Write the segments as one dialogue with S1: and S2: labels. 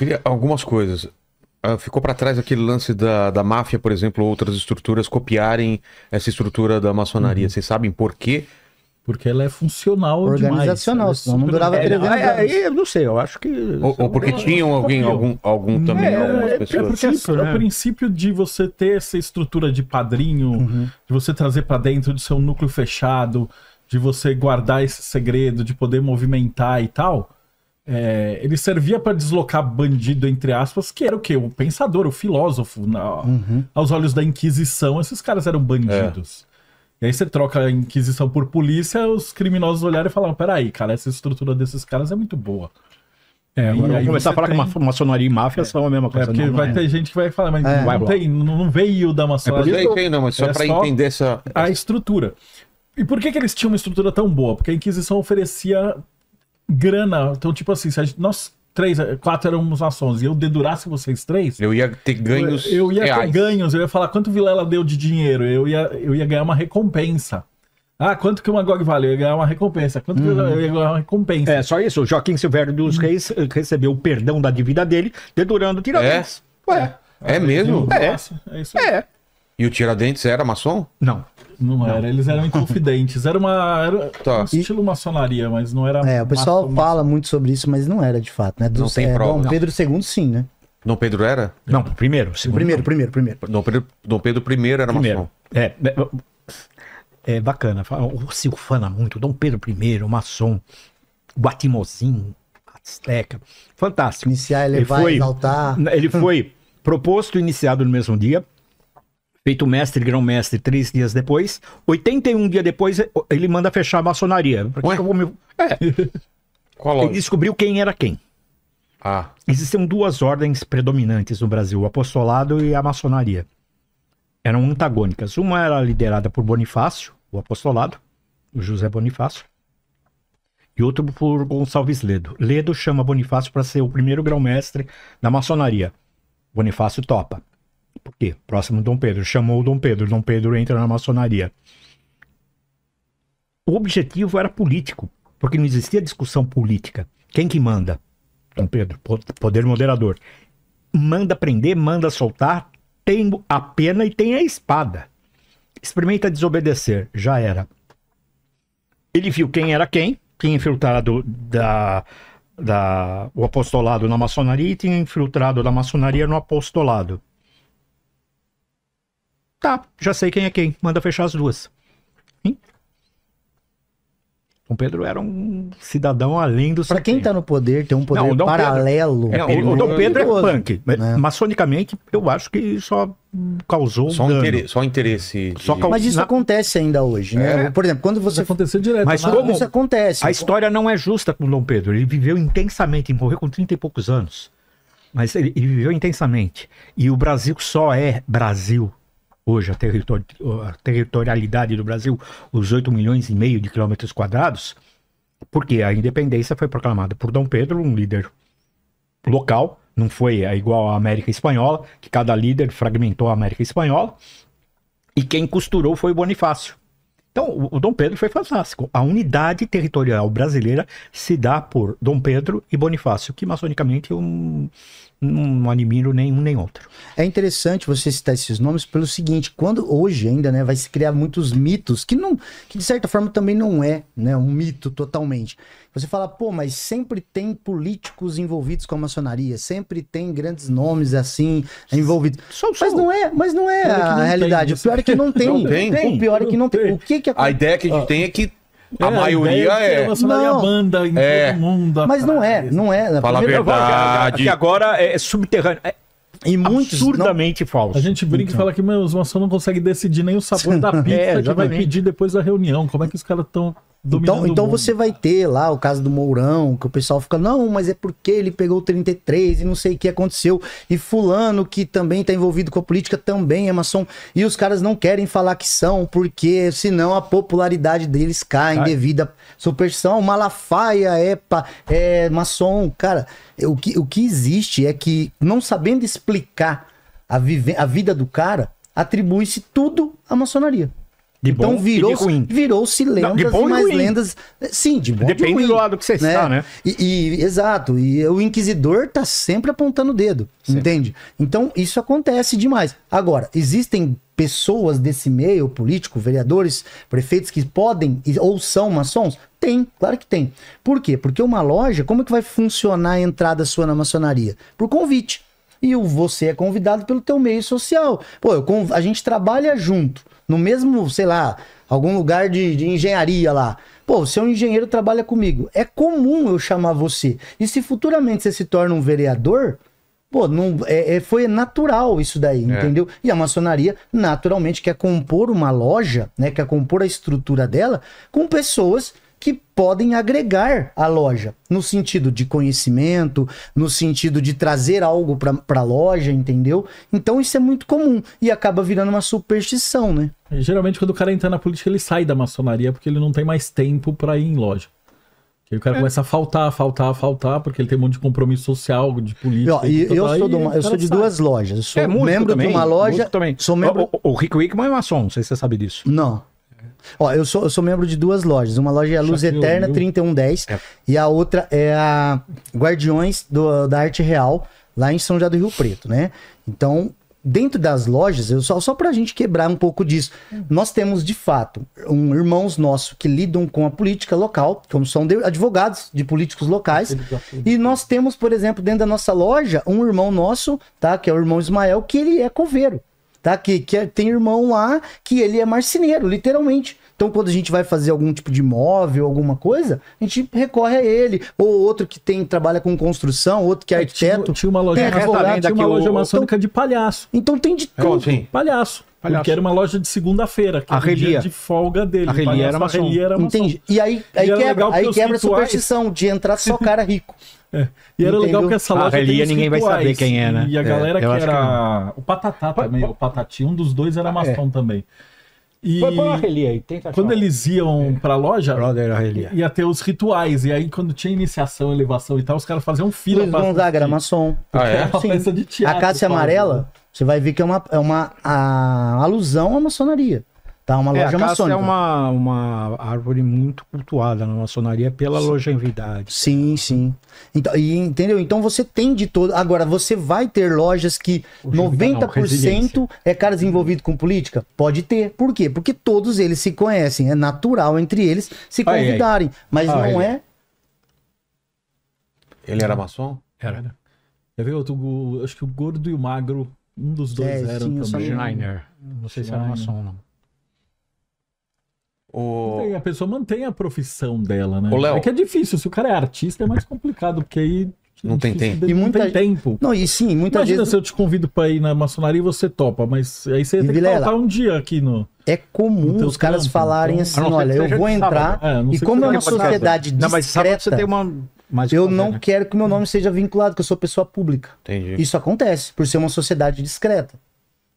S1: Queria algumas coisas. Uh, ficou para trás aquele lance da, da máfia, por exemplo, outras estruturas copiarem essa estrutura
S2: da maçonaria. Uhum. Vocês sabem por quê? Porque ela é funcional Organizacional, demais. É senão não durava é, 300 anos. É,
S1: é, não sei, eu acho que... Ou, ou porque tinham alguém, algum,
S2: algum é, também, é,
S1: algumas é pessoas. É, porque assim, princípio, é o né?
S2: princípio de você ter essa estrutura de padrinho, uhum. de você trazer para dentro do seu núcleo fechado, de você guardar esse segredo, de poder movimentar e tal é, ele servia para deslocar bandido, entre aspas, que era o quê? O pensador, o filósofo. Na, uhum. Aos olhos da Inquisição, esses caras eram bandidos. É. E aí você troca a Inquisição por polícia, os criminosos olharam e falaram: peraí, cara, essa estrutura desses caras é muito boa. É, agora, começar a falar tem... que
S1: maçonaria e máfia
S2: é, são a mesma é, coisa. É porque não, vai não é. ter gente que vai falar, mas é, não, tem, não veio da é maçonaria. É não veio, não, mas só é para entender essa... A estrutura. E por que, que eles tinham uma estrutura tão boa? Porque a Inquisição oferecia grana. Então, tipo assim, se gente, nós três, eh, quatro éramos maçons e eu dedurasse vocês três. Eu
S1: ia ter ganhos. Eu, eu ia reais. ter
S2: ganhos, eu ia falar quanto Vilela deu de dinheiro, eu ia, eu ia ganhar uma recompensa. Ah, quanto que uma GOG vale? Eu ia ganhar uma recompensa. Quanto eu ia ganhar uma recompensa? É, só isso. O Joaquim Silvério dos hum. Reis eh, recebeu o perdão da dívida dele, dedurando Tiradentes. É? Ué. É. É mesmo? É. é isso aí. É. é, é. E
S1: o Tiradentes era maçom?
S2: Não. Não, não. era, eles eram inconfidentes. Era uma. Era tá. um estilo maçonaria, mas não era. É, o pessoal
S3: maçom, fala maçom. muito sobre isso, mas não era de fato, né? Do, não tem é, prova. Dom Pedro II, sim, né?
S2: Dom Pedro era?
S3: Não,
S1: primeiro. Segundo, primeiro, não. primeiro, primeiro. Dom Pedro, Dom Pedro I era primeiro. maçom.
S3: É, é,
S1: é bacana. O silfana muito. Dom Pedro I, maçom, Guatimozinho, Azteca. Fantástico. Iniciar, elevar, ele foi, exaltar. Ele foi proposto e iniciado no mesmo dia feito mestre, grão-mestre, três dias depois. 81 dias depois, eh, ele manda fechar a maçonaria. Pra que, que eu vou me... É. Qual ele descobriu quem era quem. Ah. Existiam duas ordens predominantes no Brasil, o apostolado e a maçonaria. Eram antagônicas. Uma era liderada por Bonifácio, o apostolado, o José Bonifácio, e outro por Gonçalves Ledo. Ledo chama Bonifácio para ser o primeiro grão-mestre da maçonaria. Bonifácio topa. Por quê? Próximo Dom Pedro. Chamou o Dom Pedro. Dom Pedro entra na maçonaria. O objetivo era político, porque não existia discussão política. Quem que manda? Dom Pedro, poder moderador. Manda prender, manda soltar, tem a pena e tem a espada. Experimenta desobedecer, já era. Ele viu quem era quem, tinha infiltrado da, da, o apostolado na maçonaria e tinha infiltrado da maçonaria no apostolado. Tá, já sei quem é quem. Manda fechar as duas. Hein? Dom Pedro era um cidadão além do
S3: Para quem está no poder, tem um poder não, paralelo. Pedro, é, o, o Dom Pedro é punk. Né? Maçonicamente,
S1: eu acho que só causou só interesse, só interesse só mas isso Na...
S3: acontece ainda hoje né é. por exemplo quando você aconteceu direto mas né? como isso acontece a história
S1: não é justa com Dom Pedro ele viveu intensamente morreu com 30 e poucos anos mas ele, ele viveu intensamente e o Brasil só é Brasil hoje a, territori a territorialidade do Brasil, os 8 milhões e meio de quilômetros quadrados, porque a independência foi proclamada por Dom Pedro, um líder local, não foi igual à América Espanhola, que cada líder fragmentou a América Espanhola, e quem costurou foi Bonifácio. Então, o, o Dom Pedro foi fantástico. A unidade territorial brasileira se dá por
S3: Dom Pedro e Bonifácio, que maçonicamente um, não admiro nenhum nem outro. É interessante você citar esses nomes pelo seguinte, quando hoje ainda, né, vai se criar muitos mitos que não, que de certa forma também não é, né, um mito totalmente. Você fala, pô, mas sempre tem políticos envolvidos com a maçonaria, sempre tem grandes nomes assim envolvidos. Só, sou. Mas não é, mas não é, é a não realidade. É o pior é que não tem. Não tem. O pior é que não, tem. O que que a... a ideia que a gente ah. tem é que é, a maioria é. é. não, banda, em é. todo mundo. Mas não é, não é. Fala a verdade.
S1: Que agora é subterrâneo. É
S3: e muitos
S2: absurdamente não... falso. A gente brinca então. e fala que, meu, os maçons não conseguem decidir nem o sabor da é, pizza é, que vai pedir depois da reunião. Como é que os caras estão então, então
S3: você vai ter lá o caso do Mourão, que o pessoal fica, não, mas é porque ele pegou 33 e não sei o que aconteceu. E fulano, que também está envolvido com a política, também é maçom. E os caras não querem falar que são, porque senão a popularidade deles cai Ai. devido à superstição. Malafaia é, é maçom. Cara, o que, o que existe é que, não sabendo explicar a, vive, a vida do cara, atribui-se tudo à maçonaria. De então virou, virou-se lendas Não, e mais ruim. lendas. Sim, de bom Depende de ruim, do lado que você né? está, né? E, e, exato, e o inquisidor tá sempre apontando o dedo, sempre. entende? Então isso acontece demais. Agora, existem pessoas desse meio político, vereadores, prefeitos que podem ou são maçons? Tem, claro que tem. Por quê? Porque uma loja, como é que vai funcionar a entrada sua na maçonaria? Por convite. E você é convidado pelo teu meio social. Pô, eu, a gente trabalha junto no mesmo, sei lá, algum lugar de, de, engenharia lá. Pô, você é um engenheiro, trabalha comigo. É comum eu chamar você. E se futuramente você se torna um vereador, pô, não, é, é foi natural isso daí, é. entendeu? E a maçonaria, naturalmente, quer compor uma loja, né? Quer compor a estrutura dela com pessoas que podem agregar a loja, no sentido de conhecimento, no sentido de trazer algo para a loja, entendeu? Então isso é muito comum e acaba virando uma superstição, né? Geralmente, quando o cara entra na política,
S2: ele sai da maçonaria porque ele não tem mais tempo para ir em loja. E o cara é. começa a faltar, faltar, faltar, porque ele tem um monte de compromisso social, de política. Eu, e, eu, sou, de, uma, eu sou de duas
S3: lojas. Eu sou é, membro também, de uma loja. Também. Sou membro... o, o, o Rick Wickman é maçom, não sei se você sabe disso. Não. Ó, eu sou, eu sou membro de duas lojas. Uma loja é a Luz Eterna 3110 é. e a outra é a Guardiões do, da Arte Real, lá em São José do Rio Preto, né? Então, dentro das lojas, eu só, só para a gente quebrar um pouco disso, nós temos de fato um irmãos nossos que lidam com a política local, como são de, advogados de políticos locais, e nós temos, por exemplo, dentro da nossa loja, um irmão nosso, tá, que é o irmão Ismael, que ele é coveiro, tá, que, que é, tem irmão lá que ele é marceneiro, literalmente. Então, quando a gente vai fazer algum tipo de imóvel, alguma coisa, a gente recorre a ele. Ou outro que tem trabalha com construção, outro que é, é arquiteto. Tinha, tinha uma loja tinha uma loja eu... Então, maçônica então, de palhaço. Então tem de tudo. É, palhaço.
S2: Palhaço. Porque era uma loja de segunda-feira, que a era dia de folga
S3: dele. A relia era maçom. Relia era maçom. Entendi. E aí, aí e quebra, aí que quebra a superstição de entrar só cara rico. É. E era Entendeu? legal que essa loja. A relia ninguém vai saber quem é, né? E a é, galera é, que era.
S2: Que o Patatá também, o Patati, um dos dois era ah, maçom é. também. E Foi pra aí, tenta quando eles iam é. pra loja, ia ter os rituais. E aí, quando tinha iniciação, elevação e tal, os caras faziam fila. Luiz pra Gonzaga, maçom. Ah, é? Sim. De teatro, a Cássia Amarela, né?
S3: você vai ver que é uma, é uma a, alusão à maçonaria. Tá, uma é, loja É maçônica. é uma, uma árvore muito cultuada na maçonaria pela sim. longevidade. Sim, sim. Então, e, entendeu? Então você tem de todo. Agora, você vai ter lojas que Longevida, 90% não, é caras envolvidos com política? Pode ter. Por quê? Porque todos eles se conhecem. É natural entre eles se convidarem. Mas não é.
S2: Ele era maçom? Era. Quer ver outro? Acho que o gordo e o magro, um dos dois é, eram sim, também. Steiner. Não sei se era maçom ou não. O... A pessoa mantém a profissão dela, né? Léo... É que é difícil, se o cara é artista é mais complicado, porque aí é não tem tempo. E muita... Não tem tempo. Não, e sim, muita Imagina se eu te convido para ir na maçonaria e você topa, mas aí você tem que faltar um dia aqui no. É comum os caras campo, falarem então... assim: olha, eu vou entrar. É, e como é, é uma sociedade discreta, não, você tem uma.
S3: Mais eu não né? quero que meu nome seja vinculado, que eu sou pessoa pública. Entendi. Isso acontece, por ser uma sociedade discreta.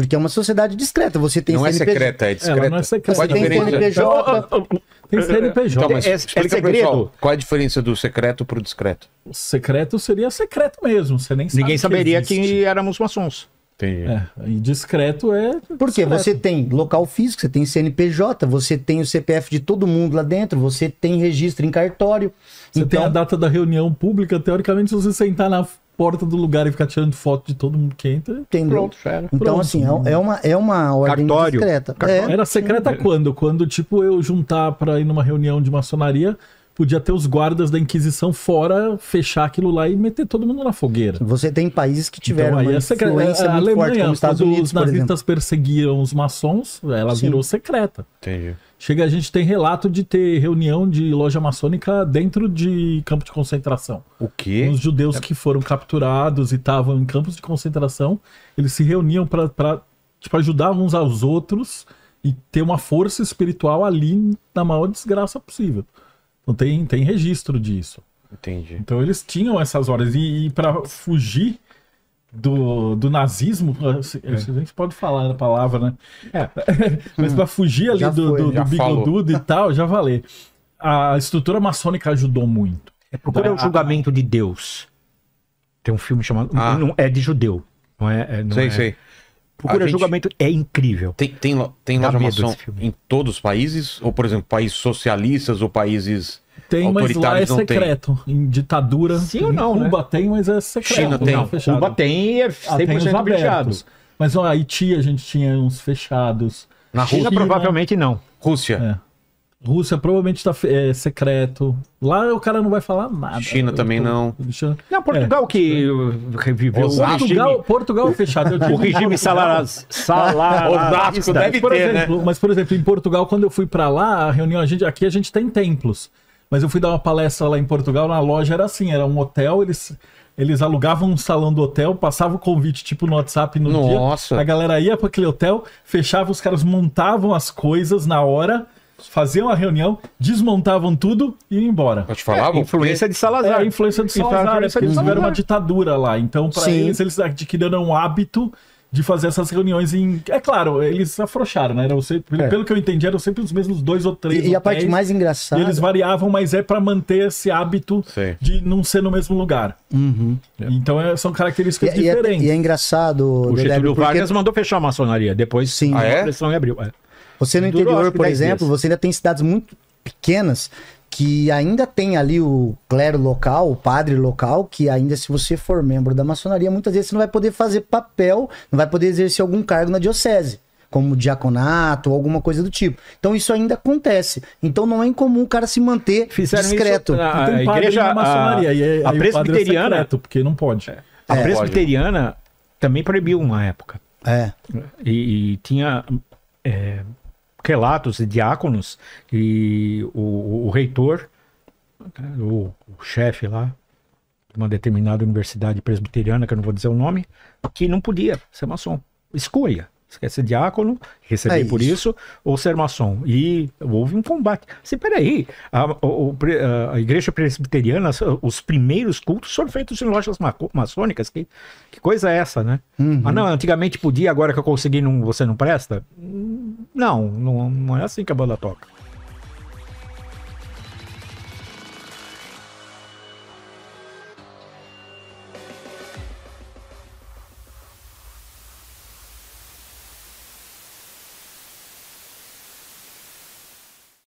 S3: Porque é uma sociedade discreta. Você tem não CNPJ. é secreta, é discreta. É, Ela não é secreta. Qual tem CNPJ. Tem CNPJ. Então, mas é, explica é pessoal,
S1: qual a diferença do secreto para o
S2: discreto? o Secreto seria secreto mesmo. Você nem Ninguém sabe saberia que, que éramos maçons. É,
S3: e discreto é. Porque você tem local físico, você tem CNPJ, você tem o CPF de todo mundo lá dentro, você tem registro em cartório. Você então... tem a data da reunião
S2: pública, teoricamente, se você sentar na porta do lugar e ficar tirando foto de todo mundo que entra. Tem Pronto,
S3: já Então, Pronto. assim, é, é, uma, é uma ordem Cartório. Cartório. É, era
S2: secreta sim. É. quando? Quando, tipo, eu juntar para ir numa reunião de maçonaria podia ter os guardas da Inquisição fora, fechar aquilo lá e meter todo mundo na fogueira. Você tem países que tiveram então, aí essa é influência a, é, a Alemanha, forte, como Estados Unidos, os nazistas perseguiram os maçons, ela Sim. virou secreta. Entendi. Chega, a gente tem relato de ter reunião de loja maçônica dentro de campo de concentração. O quê? Os judeus é... que foram capturados e estavam em campos de concentração, eles se reuniam para tipo, ajudar uns aos outros e ter uma força espiritual ali na maior desgraça possível. Então tem, tem registro disso. Entendi. Então eles tinham essas horas. E, e para fugir do, do nazismo, a gente é. pode falar a palavra, né? É. Mas para fugir ali já do, do, do bigodudo e tal, já valeu. A estrutura maçônica ajudou muito. É porque é o julgamento
S1: de Deus. Tem um filme chamado. Ah. Não, é de judeu. Não é, é não sei, é... sei. Procura gente... julgamento é incrível. Tem, tem, tem loja maçom em todos os países? Ou, por exemplo, países socialistas ou países tem, mas lá é secreto.
S2: Em ditadura. Sim ou não? Cuba né? tem, mas é secreto. China tem. Não, fechado. Cuba tem e é 100% ah, fechado. Mas o Haiti a gente tinha uns fechados. Na China, China provavelmente não. Rússia. É. Rússia provavelmente está é, secreto. Lá o cara não vai falar nada. China eu também tô... não. Não, Portugal é. que reviveu Portugal, regime. Portugal é fechado. o regime salar... salarástico deve ter, né? exemplo, né? Mas, por exemplo, em Portugal, quando eu fui para lá, a reunião, a gente, aqui a gente tem templos. Mas eu fui dar uma palestra lá em Portugal, na loja era assim, era um hotel, eles eles alugavam um salão do hotel, passava o convite tipo no WhatsApp no Nossa. dia. A galera ia para aquele hotel, fechava, os caras montavam as coisas na hora, faziam a reunião, desmontavam tudo e iam embora. Eu te falava, é, influência de Salazar. É, influência de Salazar, é influência de Salazar. eles tiveram uma ditadura lá. Então, para eles, eles adquiriram um hábito de fazer essas reuniões em. É claro, eles afrouxaram, né? Eram sempre, é. Pelo que eu entendi, eram sempre os mesmos dois ou três. E, hotéis, e a parte mais engraçada. eles variavam, mas é para manter esse hábito Sim. de não ser no mesmo lugar. Uhum. É. Então é, são características e, diferentes. É, e é, e é engraçado. O Getúlio
S1: porque... Vargas mandou fechar a maçonaria. Depois Sim. a a ah, é? pressão abriu. Você no Durou, interior, por exemplo, dias.
S3: você ainda tem cidades muito pequenas que ainda tem ali o clero local, o padre local, que ainda se você for membro da maçonaria, muitas vezes você não vai poder fazer papel, não vai poder exercer algum cargo na diocese, como diaconato ou alguma coisa do tipo. Então isso ainda acontece. Então não é incomum o cara se manter Fizeram discreto. Isso, a, a igreja a, maçonaria, a, a é presbiteriana, é
S2: porque não pode. É, é,
S3: a
S1: presbiteriana pode. também proibiu uma época. É. E, e tinha é, relatos e diáconos e o, o reitor, né, o, o chefe lá de uma determinada universidade presbiteriana, que eu não vou dizer o nome, que não podia ser maçom. Escolha. Você quer ser diácono, receber é por isso. isso, ou ser maçom. E houve um combate. Se peraí, a, a, a igreja presbiteriana, os primeiros cultos foram feitos em lojas ma maçônicas. Que, que coisa é essa, né? Uhum. Ah, não, antigamente podia, agora que eu consegui, não, você não presta?
S2: Não,
S1: não, não é assim que a banda toca.